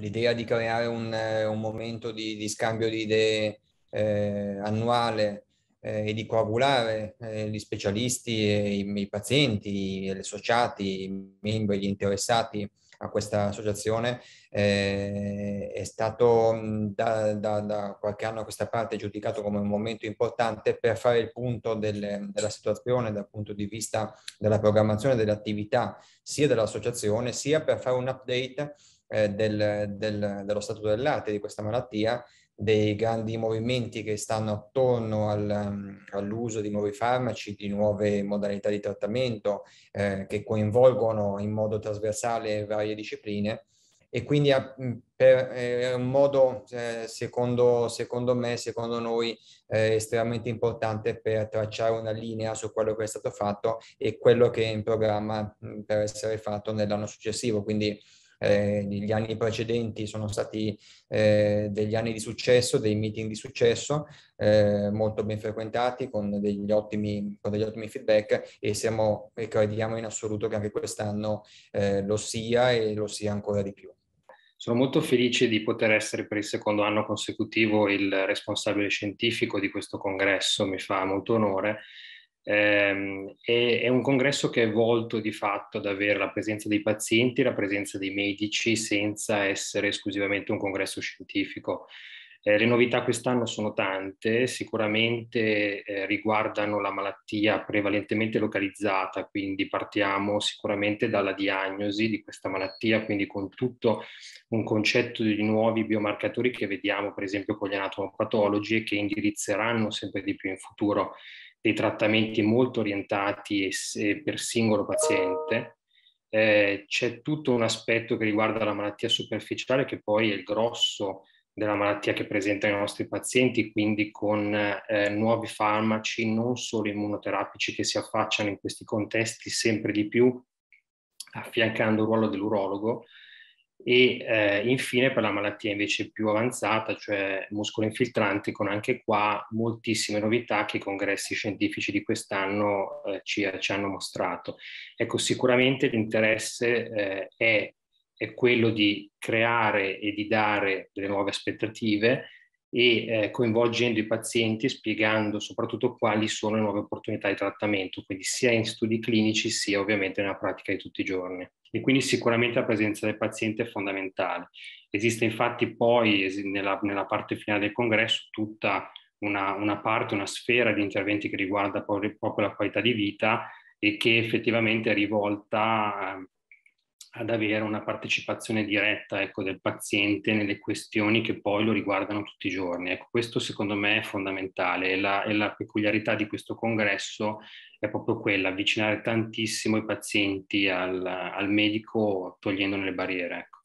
l'idea di creare un, eh, un momento di, di, scambio di idee eh, annuale eh, e di coagulare eh, gli specialisti, e i, i pazienti, gli associati, i membri, gli interessati a questa associazione eh, è stato da, da, da, qualche anno a questa parte giudicato come un momento importante per fare il punto del, della situazione dal punto di vista della programmazione delle attività sia dell'associazione sia per fare un update eh, del, del, dello statuto dell'arte di questa malattia, dei grandi movimenti che stanno attorno al, mm, all'uso di nuovi farmaci, di nuove modalità di trattamento eh, che coinvolgono in modo trasversale varie discipline e quindi mm, eh, è un modo, eh, secondo, secondo, me, secondo noi, eh, estremamente importante per tracciare una linea su quello che è stato fatto e quello che è in programma mm, per essere fatto nell'anno successivo. Quindi eh, gli anni precedenti sono stati eh, degli anni di successo, dei meeting di successo, eh, molto ben frequentati con degli, ottimi, con degli ottimi feedback e, siamo, e crediamo in assoluto che anche quest'anno eh, lo sia e lo sia ancora di più. Sono molto felice di poter essere per il secondo anno consecutivo il responsabile scientifico di questo congresso, mi fa molto onore eh, è, è, un congresso che è volto di fatto ad avere la presenza dei pazienti, la presenza dei medici, senza essere esclusivamente un congresso scientifico. Eh, le novità quest'anno sono tante, sicuramente eh, riguardano la malattia prevalentemente localizzata, quindi partiamo sicuramente dalla diagnosi di questa malattia, quindi con tutto un concetto di nuovi biomarcatori che vediamo per esempio con gli anatomopatologi e che indirizzeranno sempre di più in futuro dei trattamenti molto orientati e, e per singolo paziente, eh, c'è tutto un aspetto che riguarda la malattia superficiale che poi è il grosso della malattia che presentano i nostri pazienti, quindi con eh, nuovi farmaci, non solo immunoterapici, che si affacciano in questi contesti sempre di più, affiancando il ruolo dell'urologo, e eh, infine per la malattia invece più avanzata, cioè muscolo infiltrante, con anche qua moltissime novità che i congressi scientifici di quest'anno eh, ci, ci, hanno mostrato. Ecco, sicuramente l'interesse eh, è, è quello di creare e di dare delle nuove aspettative, e eh, coinvolgendo i pazienti spiegando soprattutto quali sono le nuove opportunità di trattamento, quindi sia in studi clinici sia ovviamente nella pratica di tutti i giorni. E quindi sicuramente la presenza del paziente è fondamentale. Esiste infatti poi nella, nella parte finale del congresso tutta una, una, parte, una sfera di interventi che riguarda proprio la qualità di vita e che effettivamente è rivolta ehm, ad avere una partecipazione diretta ecco, del paziente nelle questioni che poi lo riguardano tutti i giorni. Ecco, questo secondo me è fondamentale e la, la peculiarità di questo congresso è proprio quella, avvicinare tantissimo i pazienti al, al medico togliendone le barriere. Ecco.